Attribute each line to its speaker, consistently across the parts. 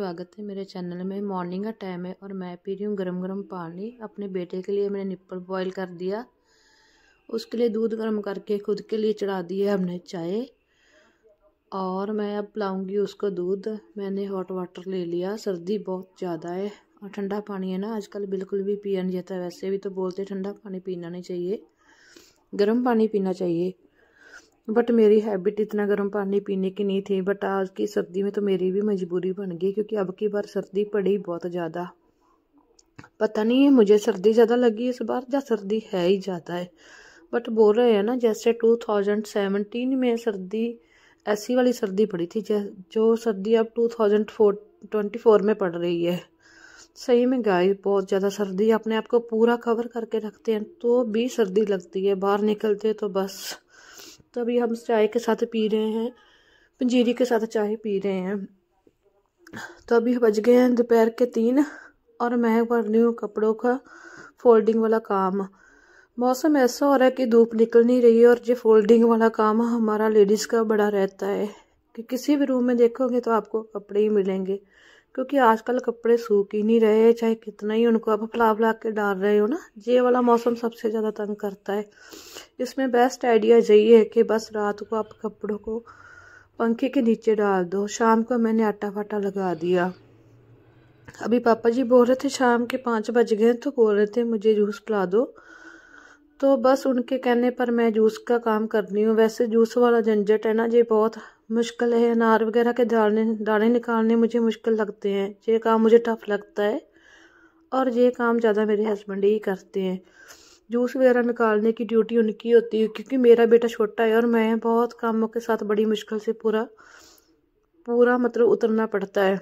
Speaker 1: स्वागत है मेरे चैनल में मॉर्निंग का टाइम है और मैं पी रही हूँ गर्म गर्म पानी अपने बेटे के लिए मैंने निप्पल बॉईल कर दिया उसके लिए दूध गर्म करके खुद के लिए चढ़ा दिया हमने चाय और मैं अब पिलाऊँगी उसको दूध मैंने हॉट वाटर ले लिया सर्दी बहुत ज़्यादा है और ठंडा पानी है ना आजकल बिल्कुल भी पिया नहीं जाता वैसे भी तो बोलते ठंडा पानी पीना नहीं चाहिए गर्म पानी पीना चाहिए बट मेरी हैबिट इतना गर्म पानी पीने की नहीं थी बट आज की सर्दी में तो मेरी भी मजबूरी बन गई क्योंकि अब की बार सर्दी पड़ी बहुत ज़्यादा पता नहीं है मुझे सर्दी ज़्यादा लगी इस बार या सर्दी है ही ज़्यादा है बट बोल रहे हैं ना जैसे 2017 में सर्दी ऐसी वाली सर्दी पड़ी थी जो सर्दी अब फोर में पड़ रही है सही में गाय बहुत ज़्यादा सर्दी अपने आप को पूरा कवर करके रखते हैं तो भी सर्दी लगती है बाहर निकलते तो बस तो अभी हम चाय के साथ पी रहे हैं पंजीरी के साथ चाय पी रहे हैं तो अभी बज गए हैं दोपहर के तीन और मैं कर रही हूँ कपड़ों का फोल्डिंग वाला काम मौसम ऐसा हो रहा है कि धूप निकल नहीं रही है और ये फोल्डिंग वाला काम हमारा लेडीज़ का बड़ा रहता है कि किसी भी रूम में देखोगे तो आपको कपड़े ही मिलेंगे क्योंकि आजकल कपड़े सूख ही नहीं रहे चाहे कितना ही उनको आप फला फला के डाल रहे हो ना ये वाला मौसम सबसे ज़्यादा तंग करता है इसमें बेस्ट आइडिया यही है कि बस रात को आप कपड़ों को पंखे के नीचे डाल दो शाम को मैंने आटा फाटा लगा दिया अभी पापा जी बोल रहे थे शाम के पाँच बज गए तो बोल रहे थे मुझे जूस पिला दो तो बस उनके कहने पर मैं जूस का काम करनी हूँ वैसे जूस वाला झंझट है ना ये बहुत मुश्किल है अनार वगैरह के दाने दाने निकालने मुझे मुश्किल लगते हैं ये काम मुझे टफ लगता है और ये काम ज़्यादा मेरे हस्बैंड ही करते हैं जूस वगैरह निकालने की ड्यूटी उनकी होती है क्योंकि मेरा बेटा छोटा है और मैं बहुत कामों के साथ बड़ी मुश्किल से पूरा पूरा मतलब उतरना पड़ता है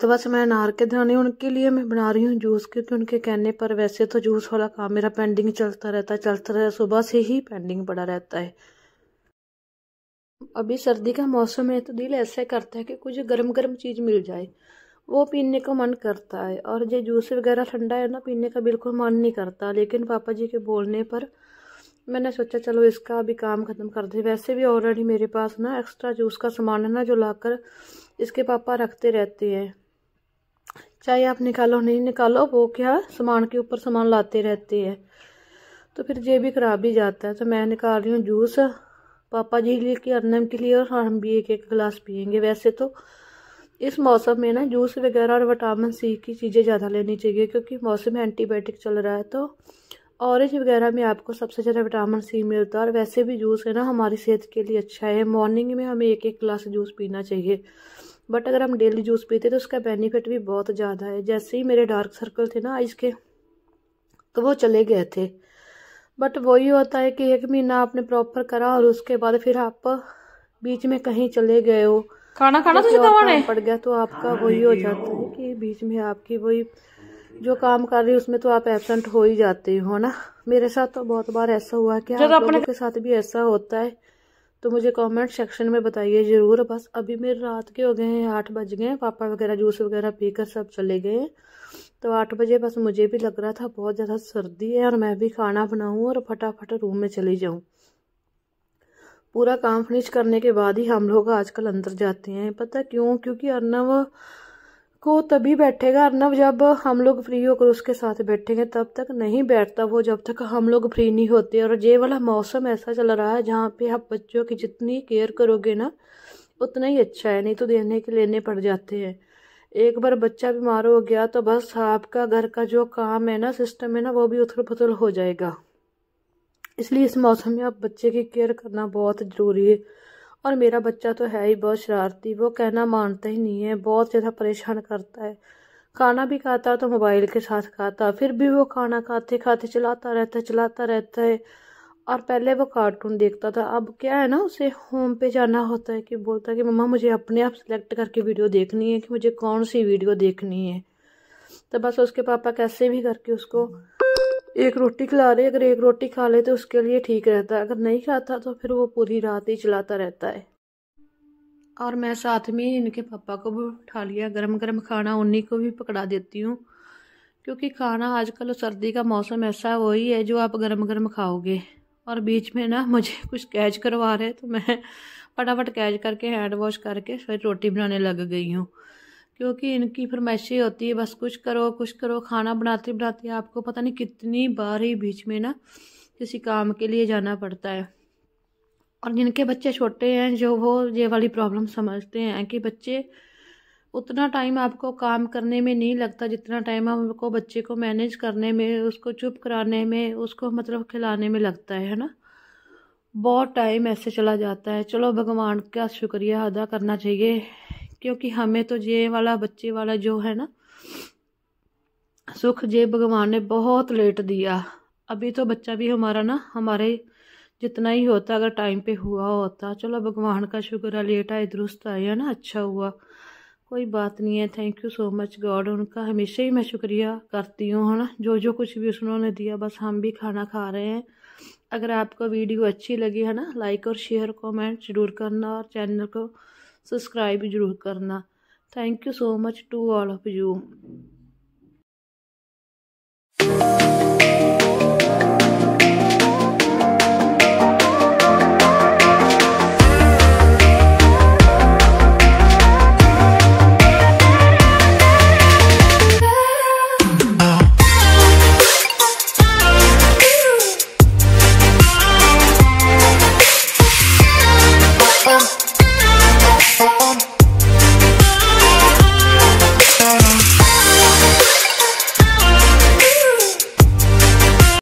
Speaker 1: तो बस मैं अनार के दाने उनके लिए मैं बना रही हूँ जूस क्योंकि उनके कहने पर वैसे तो जूस वाला काम मेरा पेंडिंग चलता रहता है चलता रहता सुबह से ही पेंडिंग पड़ा रहता है अभी सर्दी का मौसम है तो दिल ऐसा करता है कि कुछ गर्म गर्म चीज़ मिल जाए वो पीने का मन करता है और जो जूस वगैरह ठंडा है ना पीने का बिल्कुल मन नहीं करता लेकिन पापा जी के बोलने पर मैंने सोचा चलो इसका अभी काम ख़त्म कर दे वैसे भी ऑलरेडी मेरे पास ना एक्स्ट्रा जूस का सामान है ना जो लाकर इसके पापा रखते रहते हैं चाहे आप निकालो नहीं निकालो वो क्या सामान के ऊपर सामान लाते रहते हैं तो फिर ये भी खराब ही जाता है तो मैं निकाल रही हूँ जूस पापा जी कि अन्नम के लिए और हम भी एक एक गिलास पियेंगे वैसे तो इस मौसम में ना जूस वगैरह और विटामिन सी की चीज़ें ज़्यादा लेनी चाहिए क्योंकि मौसम एंटीबायोटिक चल रहा है तो ऑरेंज वगैरह में आपको सबसे ज़्यादा विटामिन सी मिलता है और वैसे भी जूस है ना हमारी सेहत के लिए अच्छा है मॉर्निंग में हमें एक एक गिलास जूस पीना चाहिए बट अगर हम डेली जूस पीते तो उसका बेनिफिट भी बहुत ज़्यादा है जैसे ही मेरे डार्क सर्कल थे ना के तो वो चले गए थे बट वही होता है कि एक महीना आपने प्रॉपर करा और उसके बाद फिर आप बीच में कहीं चले गए हो खाना खाना तो पड़ गया तो आपका वही हो जाता है कि बीच में आपकी वही जो काम कर रही है उसमें तो आप एबसेंट हो ही जाते हो ना मेरे साथ तो बहुत बार ऐसा हुआ कि आप अपने के साथ भी ऐसा होता है तो मुझे कमेंट सेक्शन में बताइए ज़रूर बस अभी मेरे रात के हो गए हैं आठ बज गए पापा वगैरह जूस वगैरह पीकर सब चले गए हैं तो आठ बजे बस मुझे भी लग रहा था बहुत ज़्यादा सर्दी है और मैं भी खाना बनाऊँ और फटाफट रूम में चली जाऊँ पूरा काम फिनिश करने के बाद ही हम लोग आजकल अंदर जाते हैं पता क्यों क्योंकि अर्नव को तभी बैठेगा अर्नव जब हम लोग फ्री होकर उसके साथ बैठेंगे तब तक नहीं बैठता वो जब तक हम लोग फ्री नहीं होते और ये वाला मौसम ऐसा चल रहा है जहाँ पे आप बच्चों की जितनी केयर करोगे ना उतना ही अच्छा है नहीं तो देने के लेने पड़ जाते हैं एक बार बच्चा बीमार हो गया तो बस आपका घर का जो काम है ना सिस्टम है ना वो भी उथल पुथल हो जाएगा इसलिए इस मौसम में आप बच्चे की केयर करना बहुत ज़रूरी है और मेरा बच्चा तो है ही बहुत शरारती वो कहना मानता ही नहीं है बहुत ज़्यादा परेशान करता है खाना भी खाता तो मोबाइल के साथ खाता फिर भी वो खाना खाते खाते चलाता रहता है चलाता रहता है और पहले वो कार्टून देखता था अब क्या है ना उसे होम पे जाना होता है कि बोलता है कि मम्मा मुझे अपने आप सेलेक्ट करके वीडियो देखनी है कि मुझे कौन सी वीडियो देखनी है तो बस उसके पापा कैसे भी करके उसको एक रोटी खिला रहे अगर एक रोटी खा ले तो उसके लिए ठीक रहता है अगर नहीं खाता तो फिर वो पूरी रात ही चलाता रहता है और मैं साथ में इनके पापा को भी उठा लिया गर्म गर्म खाना उन्हीं को भी पकड़ा देती हूँ क्योंकि खाना आजकल सर्दी का मौसम ऐसा वही है जो आप गर्म गर्म खाओगे और बीच में ना मुझे कुछ कैच करवा रहे तो मैं फटाफट कैच करके हैंड वॉश करके फिर रोटी बनाने लग गई हूँ क्योंकि इनकी फरमाइशी होती है बस कुछ करो कुछ करो खाना बनाते बनाते आपको पता नहीं कितनी बार ही बीच में ना किसी काम के लिए जाना पड़ता है और जिनके बच्चे छोटे हैं जो वो ये वाली प्रॉब्लम समझते हैं कि बच्चे उतना टाइम आपको काम करने में नहीं लगता जितना टाइम आपको बच्चे को मैनेज करने में उसको चुप कराने में उसको मतलब खिलाने में लगता है है ना बहुत टाइम ऐसे चला जाता है चलो भगवान का शुक्रिया अदा करना चाहिए क्योंकि हमें तो ये वाला बच्चे वाला जो है ना सुख जे भगवान ने बहुत लेट दिया अभी तो बच्चा भी हमारा ना हमारे जितना ही होता अगर टाइम पे हुआ होता चलो भगवान का शुक्र है लेट आए दुरुस्त आए है ना अच्छा हुआ कोई बात नहीं है thank you so much God उनका हमेशा ही मैं शुक्रिया करती हूँ है ना जो जो कुछ भी उन्होंने दिया बस हम भी खाना खा रहे हैं अगर आपको वीडियो अच्छी लगी है ना लाइक और शेयर कमेंट जरूर करना और चैनल को सब्सक्राइब जरूर करना thank you so much to all of you